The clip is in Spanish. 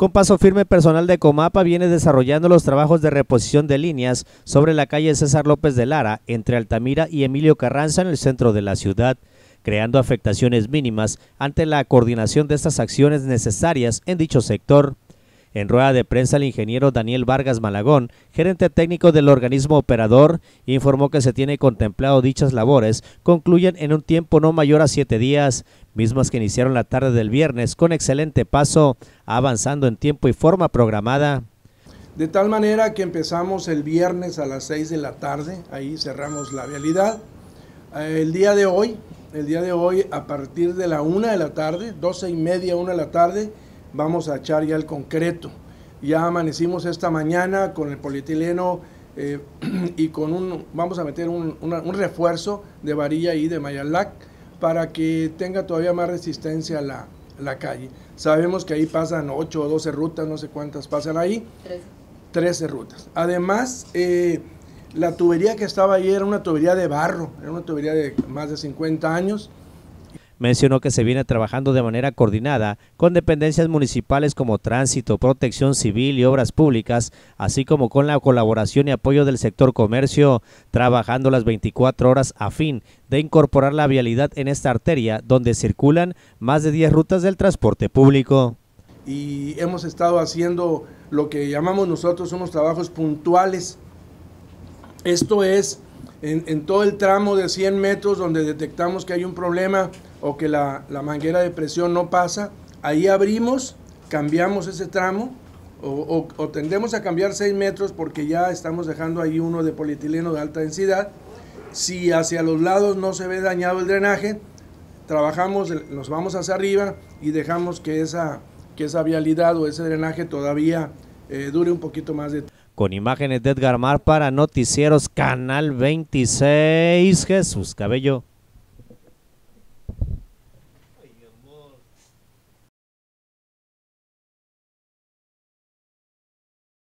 Con paso firme, personal de Comapa viene desarrollando los trabajos de reposición de líneas sobre la calle César López de Lara, entre Altamira y Emilio Carranza en el centro de la ciudad, creando afectaciones mínimas ante la coordinación de estas acciones necesarias en dicho sector. En rueda de prensa, el ingeniero Daniel Vargas Malagón, gerente técnico del organismo operador, informó que se tiene contemplado dichas labores concluyen en un tiempo no mayor a siete días, mismas que iniciaron la tarde del viernes con excelente paso, avanzando en tiempo y forma programada. De tal manera que empezamos el viernes a las seis de la tarde, ahí cerramos la vialidad. Eh, el día de hoy, el día de hoy a partir de la una de la tarde, doce y media, una de la tarde, vamos a echar ya el concreto. Ya amanecimos esta mañana con el polietileno eh, y con un, vamos a meter un, refuerzo de varilla y de mayalac para que tenga todavía más resistencia a la, calle. Sabemos que ahí pasan 8 o 12 rutas, no sé cuántas pasan ahí. 13. rutas. Además, eh, la tubería que estaba ahí era una tubería de barro, era una tubería de más de 50 años mencionó que se viene trabajando de manera coordinada con dependencias municipales como Tránsito, Protección Civil y Obras Públicas, así como con la colaboración y apoyo del sector comercio, trabajando las 24 horas a fin de incorporar la vialidad en esta arteria donde circulan más de 10 rutas del transporte público. Y hemos estado haciendo lo que llamamos nosotros unos trabajos puntuales. Esto es en, todo el tramo de 100 metros donde detectamos que hay un problema o que la, manguera de presión no pasa, ahí abrimos, cambiamos ese tramo o, tendemos a cambiar 6 metros porque ya estamos dejando ahí uno de polietileno de alta densidad. Si hacia los lados no se ve dañado el drenaje, trabajamos, nos vamos hacia arriba y dejamos que esa, que esa vialidad o ese drenaje todavía eh, dure un poquito más de tiempo con imágenes de Edgar Mar para Noticieros Canal 26. Jesús Cabello.